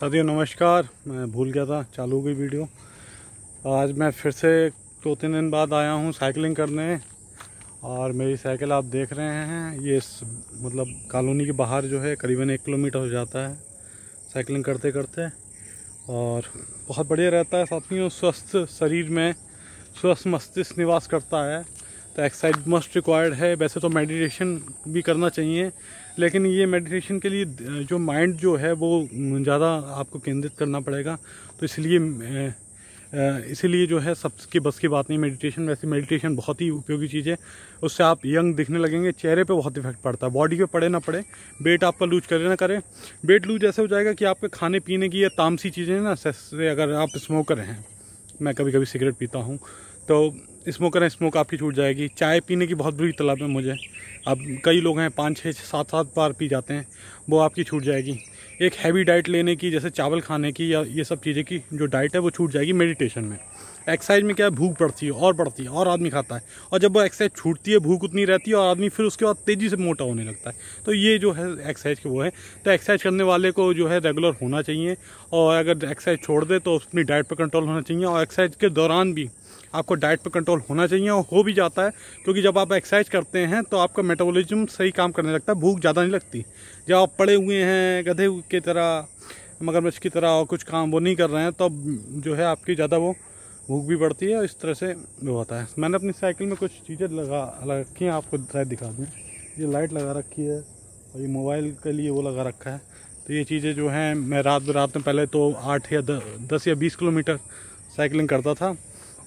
साथियों नमस्कार मैं भूल गया था चालू गई वीडियो आज मैं फिर से दो तीन दिन बाद आया हूँ साइकिलिंग करने और मेरी साइकिल आप देख रहे हैं ये मतलब कॉलोनी के बाहर जो है करीबन एक किलोमीटर हो जाता है साइकिलिंग करते करते और बहुत बढ़िया रहता है साथियों स्वस्थ शरीर में स्वस्थ मस्तिष्क निवास करता है तो एक्सरसाइज मस्ट रिक्वायर्ड है वैसे तो मेडिटेशन भी करना चाहिए लेकिन ये मेडिटेशन के लिए जो माइंड जो है वो ज़्यादा आपको केंद्रित करना पड़ेगा तो इसलिए इसीलिए जो है सबके बस की बात नहीं मेडिटेशन वैसे मेडिटेशन बहुत ही उपयोगी चीज़ है उससे आप यंग दिखने लगेंगे चेहरे पे बहुत इफेक्ट पड़ता है बॉडी पे पड़े ना पड़े वेट आपका लूज करे ना करे वेट लूज ऐसे हो जाएगा कि आपके खाने पीने की या तामसी चीज़ें ना जैसे अगर आप स्मोकर हैं मैं कभी कभी सिगरेट पीता हूँ तो स्मोकर हैं स्मोक आपकी छूट जाएगी चाय पीने की बहुत बुरी तलब है मुझे अब कई लोग हैं पाँच छः सात सात बार पी जाते हैं वो आपकी छूट जाएगी एक हैवी डाइट लेने की जैसे चावल खाने की या ये सब चीज़ें की जो डाइट है वो छूट जाएगी मेडिटेशन में एक्सरसाइज में क्या है भूख बढ़ती है और बढ़ती है और आदमी खाता है और जब वो एक्सरसाइज छूटती है भूख उतनी रहती है और आदमी फिर उसके बाद तेज़ी से मोटा होने लगता है तो ये जो है एक्सरसाइज के वो है तो एक्सरसाइज करने वाले को जो है रेगुलर होना चाहिए और अगर एक्सरसाइज छोड़ दे तो अपनी डाइट पर कंट्रोल होना चाहिए और एक्सरसाइज के दौरान भी आपको डाइट पर कंट्रोल होना चाहिए और हो भी जाता है क्योंकि जब आप एक्सरसाइज करते हैं तो आपका मेटाबॉलिज्म सही काम करने लगता है भूख ज़्यादा नहीं लगती जब आप पड़े हुए हैं गधे की तरह मगरमच्छ की तरह और कुछ काम वो नहीं कर रहे हैं तो जो है आपकी ज़्यादा वो भूख भी बढ़ती है और इस तरह से वो होता है मैंने अपनी साइकिल में कुछ चीज़ें लगा रखी हैं आपको शायद दिखा दूँ ये लाइट लगा रखी है और ये मोबाइल के लिए वो लगा रखा है तो ये चीज़ें जो हैं मैं रात रात में पहले तो आठ या दस या बीस किलोमीटर साइकिलिंग करता था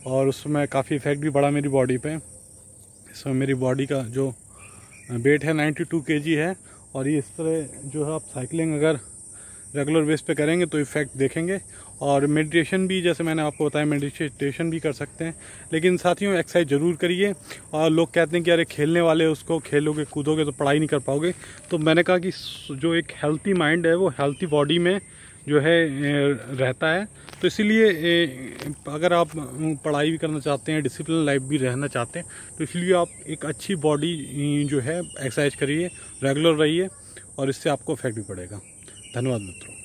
और उसमें काफ़ी इफ़ेक्ट भी पड़ा मेरी बॉडी पे इसमें मेरी बॉडी का जो वेट है 92 टू है और ये इस तरह जो है आप साइकिलिंग अगर रेगुलर बेस पे करेंगे तो इफ़ेक्ट देखेंगे और मेडिटेशन भी जैसे मैंने आपको बताया मेडिटेशन भी कर सकते हैं लेकिन साथियों एक्सरसाइज ज़रूर करिए और लोग कहते हैं कि अरे खेलने वाले उसको खेलोगे कूदोगे तो पढ़ाई नहीं कर पाओगे तो मैंने कहा कि जो एक हेल्थी माइंड है वो हेल्थी बॉडी में जो है रहता है तो इसीलिए अगर आप पढ़ाई भी करना चाहते हैं डिसिप्लिन लाइफ भी रहना चाहते हैं तो इसलिए आप एक अच्छी बॉडी जो है एक्सरसाइज करिए रेगुलर रहिए और इससे आपको इफेक्ट भी पड़ेगा धन्यवाद मित्रों